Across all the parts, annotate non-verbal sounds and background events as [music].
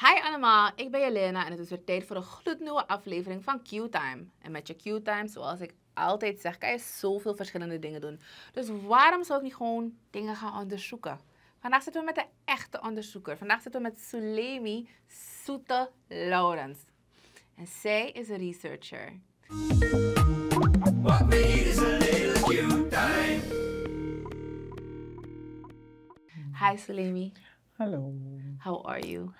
Hi allemaal, ik ben Jelena en het is weer tijd voor een gloednieuwe aflevering van Q-Time. En met je Q-Time, zoals ik altijd zeg, kan je zoveel verschillende dingen doen. Dus waarom zou ik niet gewoon dingen gaan onderzoeken? Vandaag zitten we met de echte onderzoeker. Vandaag zitten we met Sulemi Soete Lawrence. En zij is een researcher. What is a little Q-Time? Hi Sulemi. Hallo. How are you?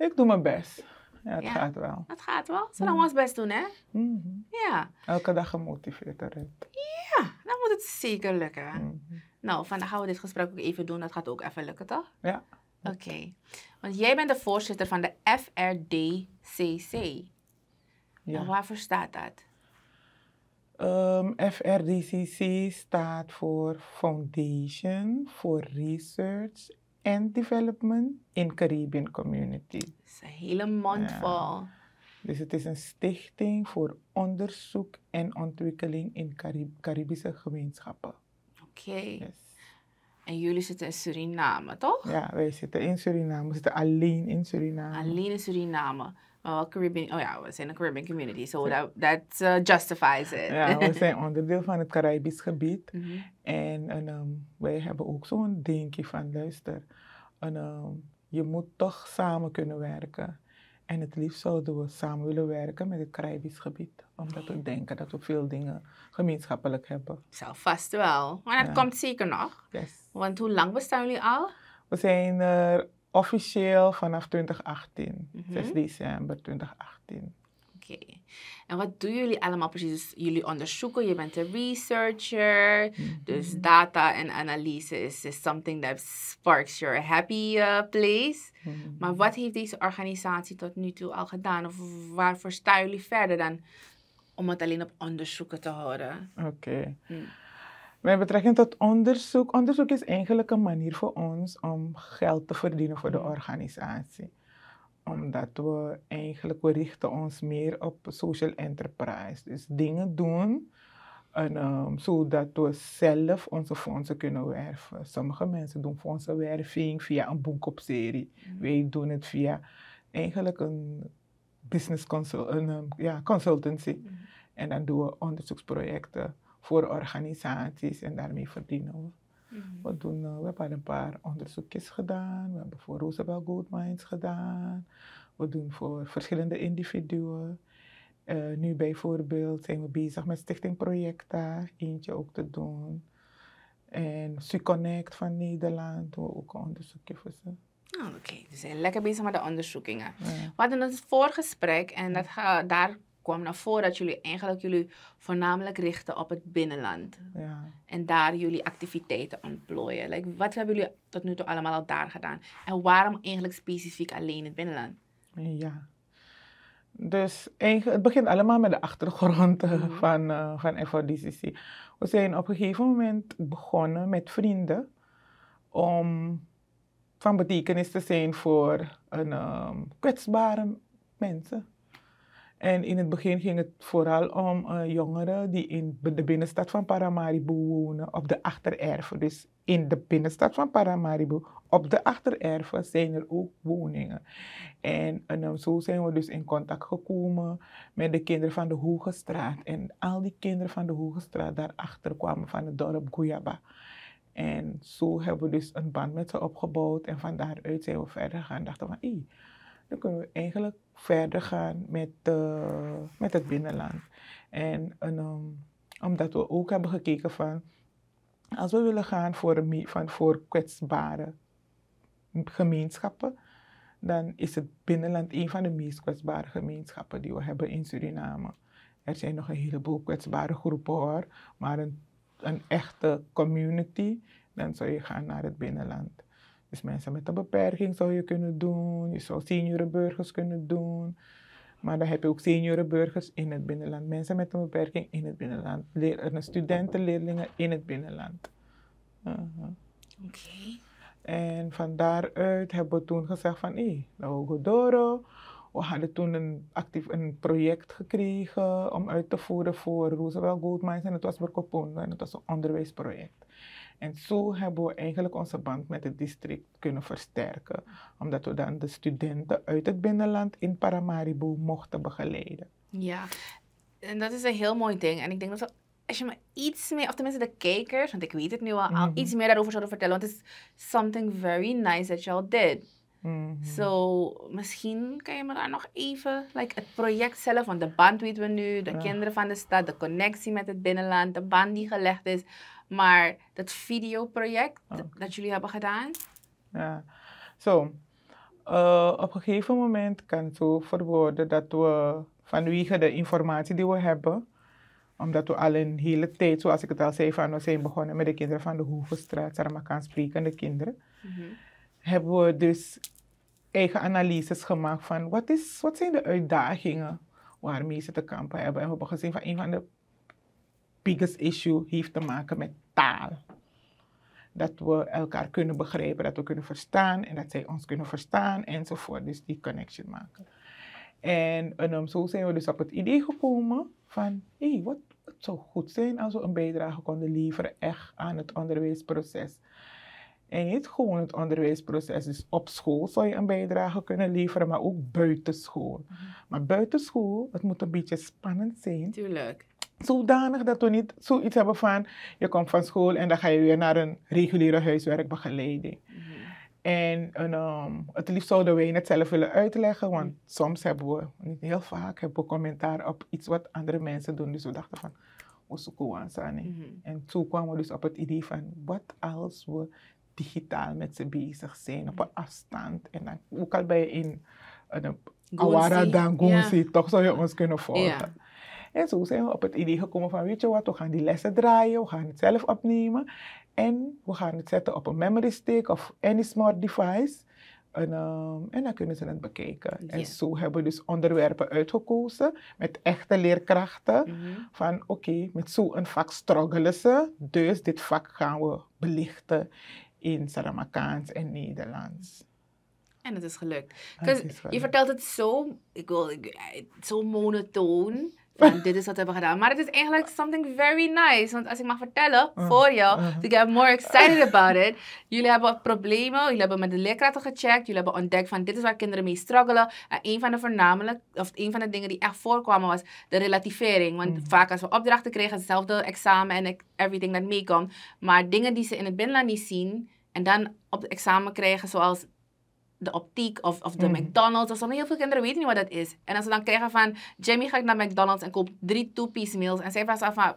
Ik doe mijn best. Ja, het gaat wel. Het gaat wel. Zullen mm. we ons best doen, hè? Mm-hmm. Ja. Elke dag gemotiveerd eruit. Ja, dan moet het zeker lukken. Mm -hmm. Nou, vandaag gaan we dit gesprek ook even doen. Dat gaat ook even lukken, toch? Ja. Oké. Want jij bent de voorzitter van de FRDCC. Ja. En waarvoor staat dat? Ehm, FRDCC staat voor Foundation for Research and Development in Caribbean Community. Dat is een hele mondvol. Dus het is een stichting voor onderzoek en ontwikkeling in Carib Caribische gemeenschappen. Oké. En jullie zitten in Suriname, toch? Ja, wij zitten in Suriname. We zitten alleen in Suriname. Alleen in Suriname. Oh, Caribbean. Oh ja, we zijn een Caribbean community, so that, that uh, justifies it. Ja, we [laughs] zijn onderdeel van het Caribisch gebied. Mhm. En, en ehm, wij hebben ook zo'n denkje van, luister, en, ehm, je moet toch samen kunnen werken. En het liefst zouden we samen willen werken met het Caribisch gebied. Omdat we denken dat we veel dingen gemeenschappelijk hebben. Zo, vast wel. Maar dat komt zeker nog. Yes. Want hoe lang bestaan jullie al? We zijn er officieel vanaf 2018. 6 mhm. december 2018. En wat doen jullie allemaal precies? Dus jullie onderzoeken, je bent een researcher. Dus mhm. data en analyse is, is something that sparks your happy uh, place. Mhm. Maar wat heeft deze organisatie tot nu toe al gedaan? Of waarvoor staan jullie verder dan om het alleen op onderzoeken te houden? Oké. Hmm. Met betrekking tot onderzoek, onderzoek is eigenlijk een manier voor ons om geld te verdienen voor de hmm. organisatie omdat we eigenlijk, we richten ons meer op social enterprise. Dus dingen doen en, um, zodat we zelf onze fondsen kunnen werven. Sommige mensen doen fondsenwerving via een boekopserie. Mm. Wij doen het via eigenlijk een business consul, een, ehm, ja, consultancy. Mm. En dan doen we onderzoeksprojecten voor organisaties en daarmee verdienen we Mhm. We, doen, eh, we hebben een paar onderzoekjes gedaan. We hebben voor Roosevelt Goodminds gedaan. We doen voor verschillende individuen. Eh, nu bijvoorbeeld zijn we bezig met Stichting Projecta, eentje ook te doen. En SuConnect van Nederland doen we ook een onderzoekje voor ze. Oh, oké, okay. we zijn lekker bezig met de onderzoekingen. We hadden het voorgesprek en dat, daar kwam naar voren dat jullie eigenlijk jullie voornamelijk richten op het binnenland. Ja. En daar jullie activiteiten ontplooien. wat hebben jullie tot nu toe allemaal al daar gedaan? En waarom eigenlijk specifiek alleen het binnenland? Ja. Dus het begint allemaal met de achtergrond eh, mhm. van, uh, van FODCC. We zijn op een gegeven moment begonnen met vrienden om van betekenis te zijn voor een ehm, kwetsbare mensen. En in het begin ging het vooral om eh, jongeren die in de binnenstad van Paramaribo wonen, op de achtererven. Dus in de binnenstad van Paramaribo, op de achtererven, zijn er ook woningen. En, en, eh, zo zijn we dus in contact gekomen met de kinderen van de Hoge Straat. En al die kinderen van de Hoge Straat daarachter kwamen van het dorp Guyaba. En zo hebben we dus een band met ze opgebouwd. En van daaruit zijn we verder gaan en dachten van... Hey, dan kunnen we eigenlijk verder gaan met, eh, met het binnenland. En, ehm, omdat we ook hebben gekeken van, als we willen gaan voor, van, voor kwetsbare gemeenschappen, dan is het binnenland een van de meest kwetsbare gemeenschappen die we hebben in Suriname. Er zijn nog een heleboel kwetsbare groepen hoor, maar een, een echte community, dan zou je gaan naar het binnenland. Dus mensen met een beperking zou je kunnen doen. Je zou seniorenburgers kunnen doen. Maar dan heb je ook seniorenburgers in het binnenland. Mensen met een beperking in het binnenland. Leer, studenten, leerlingen in het binnenland. Uh-huh. Oké. En van daaruit hebben we toen gezegd van, hé, godoro, We hadden toen een, actief, een project gekregen om uit te voeren voor Roosevelt Goldmines en het was voor Capone en het was een onderwijsproject. En zo hebben we eigenlijk onze band met het district kunnen versterken, omdat we dan de studenten uit het binnenland in Paramaribo mochten begeleiden. Ja, en dat is een heel mooi ding. En ik denk dat als je maar iets meer, of tenminste de kijkers, want ik weet het nu al, mhm. iets meer daarover zouden vertellen, want het is something very nice that y'all did. Mm so, misschien kan je me daar nog even, like het project zelf, want de band weten we nu, de kinderen van de stad, de connectie met het binnenland, de band die gelegd is. Maar dat videoproject ah, dat jullie hebben gedaan? Ja, zo. Eh, op een gegeven moment kan het zo verwoorden dat we vanwege de informatie die we hebben, omdat we al een hele tijd, zoals ik het al zei, van we zijn begonnen met de kinderen van de Hoevenstraat, Saramakaan sprekende kinderen, mm -hmm. hebben we dus eigen analyses gemaakt van wat, is, wat zijn de uitdagingen waarmee ze te kampen hebben. En we hebben gezien van een van de biggest issue heeft te maken met taal. Dat we elkaar kunnen begrijpen, dat we kunnen verstaan en dat zij ons kunnen verstaan enzovoort. Dus die connection maken. En, en um, zo zijn we dus op het idee gekomen van, hé, hey, wat, zou goed zijn als we een bijdrage konden leveren echt aan het onderwijsproces. En niet gewoon het onderwijsproces. Dus op school zou je een bijdrage kunnen leveren, maar ook buitenschool. Mm -hmm. Maar buitenschool, het moet een beetje spannend zijn. Tuurlijk zodanig dat we niet zoiets hebben van je komt van school en dan ga je weer naar een reguliere huiswerkbegeleiding. Mhm. En, ehm, het liefst zouden wij het zelf willen uitleggen, want mhm. soms hebben we, niet heel vaak, hebben commentaar op iets wat andere mensen doen. Dus we dachten van, we zoeken mhm. En toen kwamen we dus op het idee van, wat als we digitaal met ze bezig zijn op een afstand. En dan ook al bij je in een Awara dan yeah. toch zou je ons kunnen volgen. En zo zijn we op het idee gekomen van, weet je wat, we gaan die lessen draaien, we gaan het zelf opnemen. En we gaan het zetten op een memory stick of any smart device. En, ehm, en dan kunnen ze het bekijken. En zo hebben we dus onderwerpen uitgekozen met echte leerkrachten. Mhm. Van oké, okay, met zo'n vak struggelen ze, dus dit vak gaan we belichten in Saramakaans en Nederlands. En het is gelukt. Je vertelt het zo, ik wil, eh, zo monotoon dit is wat we hebben gedaan. Maar het is eigenlijk something very nice. Want als ik mag vertellen oh. voor jou, oh. to get more excited about it. Jullie hebben problemen, jullie hebben met de leerkrachten gecheckt. Jullie hebben ontdekt van dit is waar kinderen mee struggelen. En een van de voornamelijk, of een van de dingen die echt voorkwamen was de relativering. Want mm. vaak als we opdrachten kregen, hetzelfde examen en everything dat meekomt. Maar dingen die ze in het binnenland niet zien en dan op het examen krijgen, zoals de optiek of, of de mm. McDonald's of Heel veel kinderen weten niet wat dat is. En als ze dan krijgen van, Jamie ik naar McDonald's en koopt drie two-piece meals. En zij vraagt van,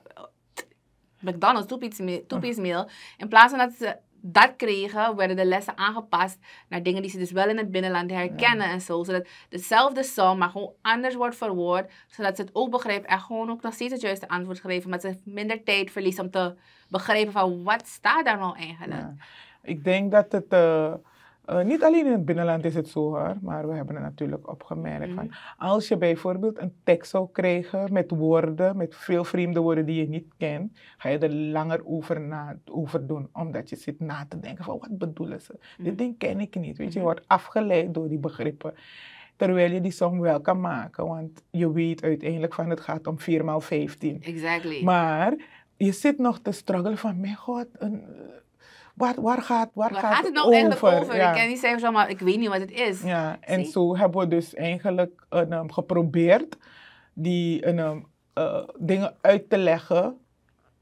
McDonald's two-piece mail. Oh. meal. In plaats van dat ze dat kregen, werden de lessen aangepast naar dingen die ze dus wel in het binnenland herkennen en zo. Zodat dezelfde som, maar gewoon anders wordt verwoord, zodat ze het ook begrijpen en gewoon ook nog steeds het juiste antwoord geven, maar ze minder tijd verliezen om te begrijpen van wat staat daar nou eigenlijk. Ik denk dat het... Eh, eh, niet alleen in het binnenland is het zo hoor, maar we hebben het natuurlijk opgemerkt. Mm van, mhm. als je bijvoorbeeld een tekst zou krijgen met woorden, met veel vreemde woorden die je niet kent, ga je er langer over, na, over doen, omdat je zit na te denken van wat bedoelen ze? Mhm. Dit ding ken ik niet, weet je, mhm. wordt afgeleid door die begrippen. Terwijl je die song wel kan maken, want je weet uiteindelijk van het gaat om 4 x 15. Exactly. Maar je zit nog te struggelen van, mijn god, een, wat, waar gaat, waar, gaat, het nou over? over? Ja. Ik ken die cijfers allemaal, ik weet niet wat het is. Ja, en zo hebben we dus eigenlijk ehm, geprobeerd die ehm, eh, dingen uit te leggen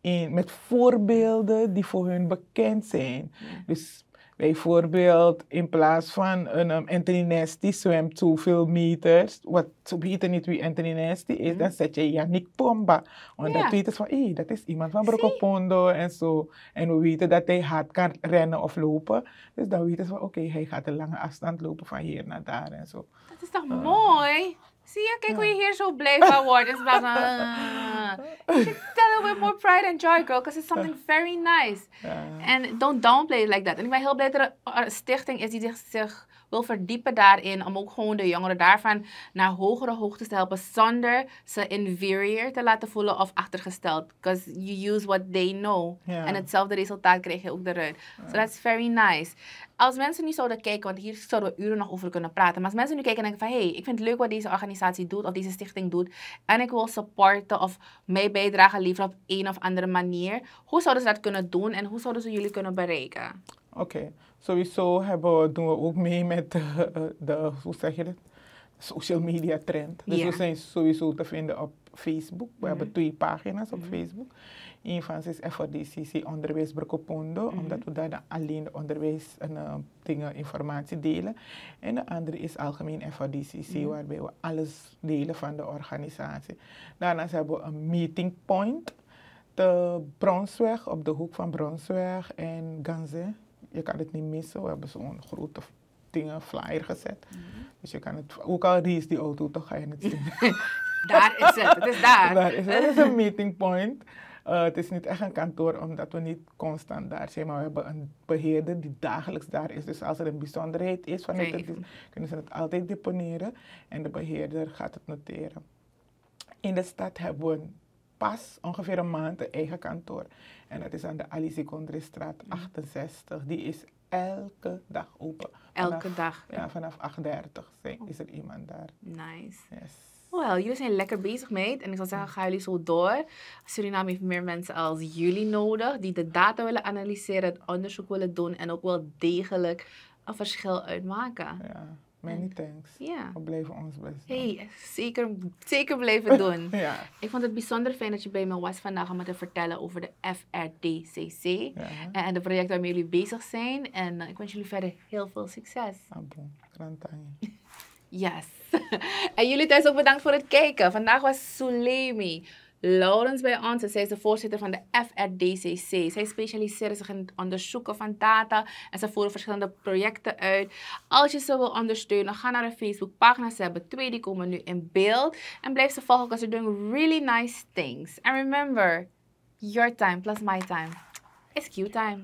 in, met voorbeelden die voor hun bekend zijn. Dus Bijvoorbeeld, in plaats van een um, Anthony die zwemt zoveel meters, wat ze weten niet wie Anthony is, mhm. dan zet je Yannick Pomba. Want dan dat weten ze van, hé, dat is iemand van Brokopondo en zo. En we weten dat hij hard kan rennen of lopen. Dus dan weten ze van, oké, hij gaat een lange afstand lopen van hier naar daar en zo. Dat is toch eh. mooi? Zie je, kijk hoe je hier zo blij [laughs] van wordt. Het bla bla. You should tell it with more pride and joy, girl, because it's something very nice. En yeah. don't downplay it like that. En ik ben heel blij dat er een stichting is die zich wil verdiepen daarin. Om ook gewoon de jongeren daarvan naar hogere hoogtes te helpen. Zonder ze inferior te laten voelen of achtergesteld. Because you use what they know. En hetzelfde resultaat krijg je ook eruit. So that's very nice. Als mensen nu zouden kijken, want hier zouden we uren nog over kunnen praten. Maar als mensen nu kijken en denken van... Hé, hey, ik vind het leuk wat deze organisatie doet of deze stichting doet. En ik wil supporten of mee bijdragen leveren op een of andere manier. Hoe zouden ze dat kunnen doen en hoe zouden ze jullie kunnen bereiken? Oké. Sowieso hebben, doen we ook mee met de, hoe zeg je dat? social media trend. Dus we zijn sowieso te vinden op Facebook. We hebben mhm. twee pagina's op mhm. Facebook. Eén van ze is FODCC Onderwijs mm omdat we daar alleen onderwijs en eh, dingen, informatie delen. En de andere is Algemeen FODCC, mhm. waarbij we alles delen van de organisatie. Daarnaast hebben we een meeting point. De Bronsweg, op de hoek van Bronsweg en Ganze je kan het niet missen. We hebben zo'n grote dingen, flyer gezet. Mhm. Dus je kan het, ook al is die auto, toch ga je het zien. [laughs] daar is het, het is daar. is het. is een meeting point. Eh, het is niet echt een kantoor, omdat we niet constant daar zijn, maar we hebben een beheerder die dagelijks daar is. Dus als er een bijzonderheid is vanuit het, kunnen ze het altijd deponeren en de beheerder gaat het noteren. In de stad hebben we pas ongeveer een maand een eigen kantoor. En dat is aan de Alice Condri-straat 68. Mhm. Die is elke dag open. elke dag? Ja, vanaf 8.30 is er iemand daar. Nice. Yes. Wel, jullie zijn lekker bezig, mee. En ik zal zeggen, ga jullie zo door. Suriname heeft meer mensen als jullie nodig. Die de data willen analyseren, het onderzoek willen doen. En ook wel degelijk een verschil uitmaken. Ja. Many thanks. Ja. We blijven ons best doen. Hey, zeker, zeker blijven doen. [laughs] ja. Ik vond het bijzonder fijn dat je bij me was vandaag om te vertellen over de FRDCC. Eh, en de projecten waarmee jullie bezig zijn. En eh, ik wens jullie verder heel veel succes. Ah, bon. [laughs] Yes. [laughs] en jullie thuis ook bedankt voor het kijken. Vandaag was Sulemi. Laurens bij ons. Zij is de voorzitter van de FRDCC. Zij specialiseert zich in het onderzoeken van data en ze voeren verschillende projecten uit. Als je ze wil ondersteunen, ga naar Facebook Facebookpagina. Ze hebben twee, die komen nu in beeld. En blijf ze volgen, want ze doen really nice things. And remember, your time plus my time is Q time.